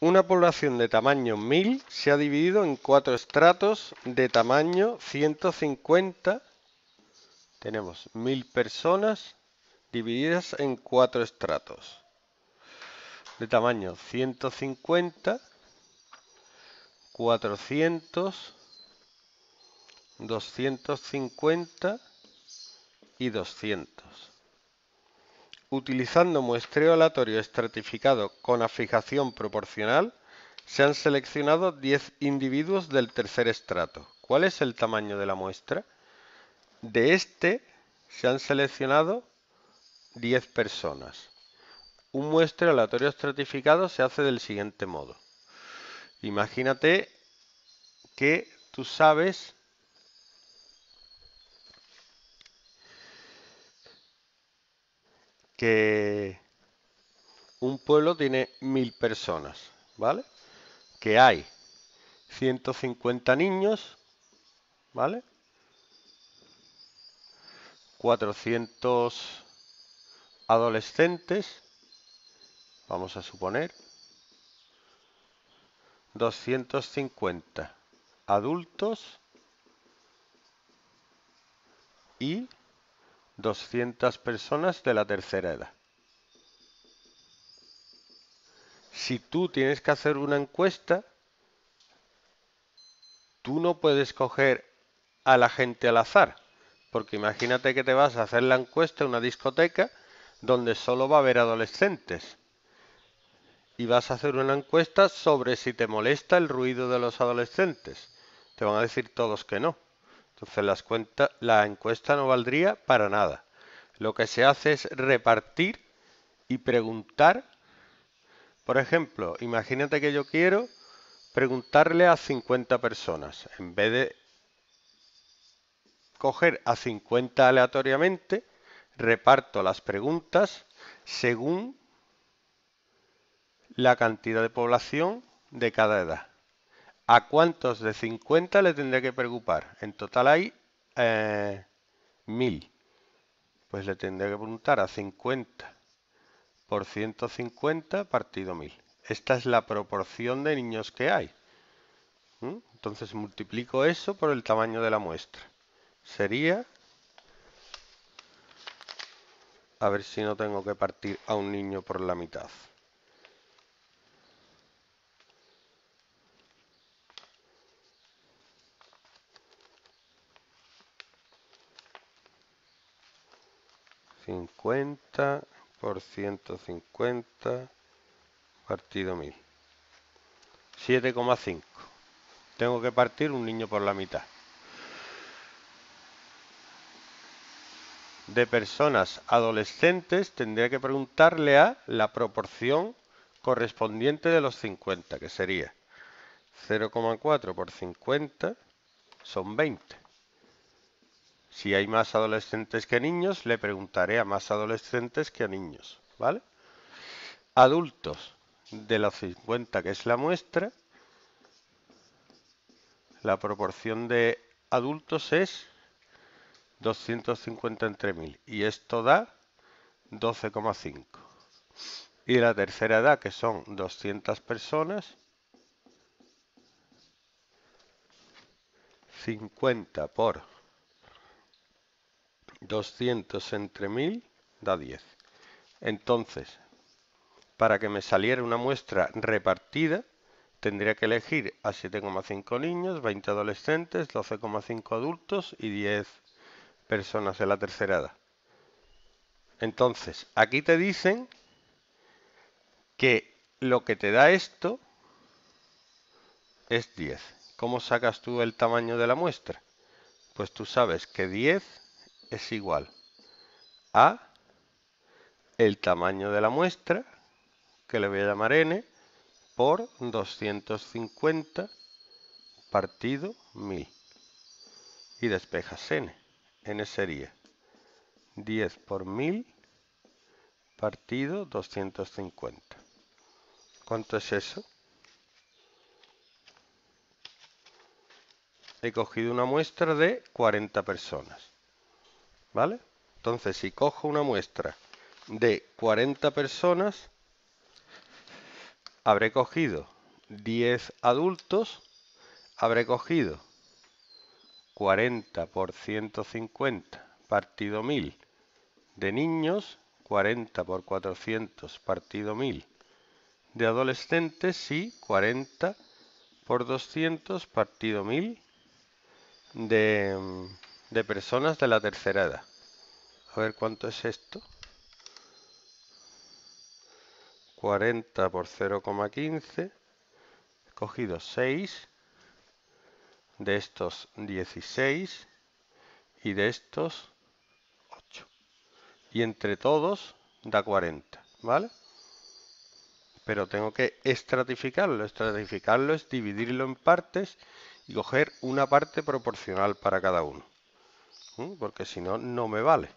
Una población de tamaño 1000 se ha dividido en cuatro estratos de tamaño 150. Tenemos 1000 personas divididas en cuatro estratos de tamaño 150, 400, 250 y 200. Utilizando muestreo aleatorio estratificado con afijación proporcional, se han seleccionado 10 individuos del tercer estrato. ¿Cuál es el tamaño de la muestra? De este se han seleccionado 10 personas. Un muestreo aleatorio estratificado se hace del siguiente modo. Imagínate que tú sabes que un pueblo tiene mil personas, ¿vale? Que hay 150 niños, ¿vale? 400 adolescentes, vamos a suponer, 250 adultos y 200 personas de la tercera edad. Si tú tienes que hacer una encuesta, tú no puedes coger a la gente al azar, porque imagínate que te vas a hacer la encuesta en una discoteca donde solo va a haber adolescentes. Y vas a hacer una encuesta sobre si te molesta el ruido de los adolescentes. Te van a decir todos que no. Entonces la encuesta no valdría para nada. Lo que se hace es repartir y preguntar. Por ejemplo, imagínate que yo quiero preguntarle a 50 personas. En vez de coger a 50 aleatoriamente, reparto las preguntas según la cantidad de población de cada edad. ¿A cuántos de 50 le tendré que preocupar? En total hay 1000. Eh, pues le tendré que preguntar a 50 por 150 partido 1000. Esta es la proporción de niños que hay. ¿Mm? Entonces multiplico eso por el tamaño de la muestra. Sería... A ver si no tengo que partir a un niño por la mitad. 50 por 150 partido 1000. 7,5. Tengo que partir un niño por la mitad. De personas adolescentes tendría que preguntarle a la proporción correspondiente de los 50, que sería 0,4 por 50 son 20. Si hay más adolescentes que niños, le preguntaré a más adolescentes que a niños, ¿vale? Adultos de los 50, que es la muestra, la proporción de adultos es 250 entre 1000 y esto da 12,5. Y la tercera edad, que son 200 personas, 50 por 200 entre 1000 da 10. Entonces, para que me saliera una muestra repartida, tendría que elegir a 7,5 niños, 20 adolescentes, 12,5 adultos y 10 personas de la tercera edad. Entonces, aquí te dicen que lo que te da esto es 10. ¿Cómo sacas tú el tamaño de la muestra? Pues tú sabes que 10 es igual a el tamaño de la muestra, que le voy a llamar n, por 250 partido 1000. Y despejas n. n sería 10 por 1000 partido 250. ¿Cuánto es eso? He cogido una muestra de 40 personas. ¿Vale? Entonces, si cojo una muestra de 40 personas, habré cogido 10 adultos, habré cogido 40 por 150 partido 1000 de niños, 40 por 400 partido 1000 de adolescentes y 40 por 200 partido 1000 de mm, de personas de la tercera edad. A ver cuánto es esto. 40 por 0,15. He cogido 6. De estos 16. Y de estos 8. Y entre todos da 40. ¿Vale? Pero tengo que estratificarlo. Estratificarlo es dividirlo en partes y coger una parte proporcional para cada uno porque si no, no me vale.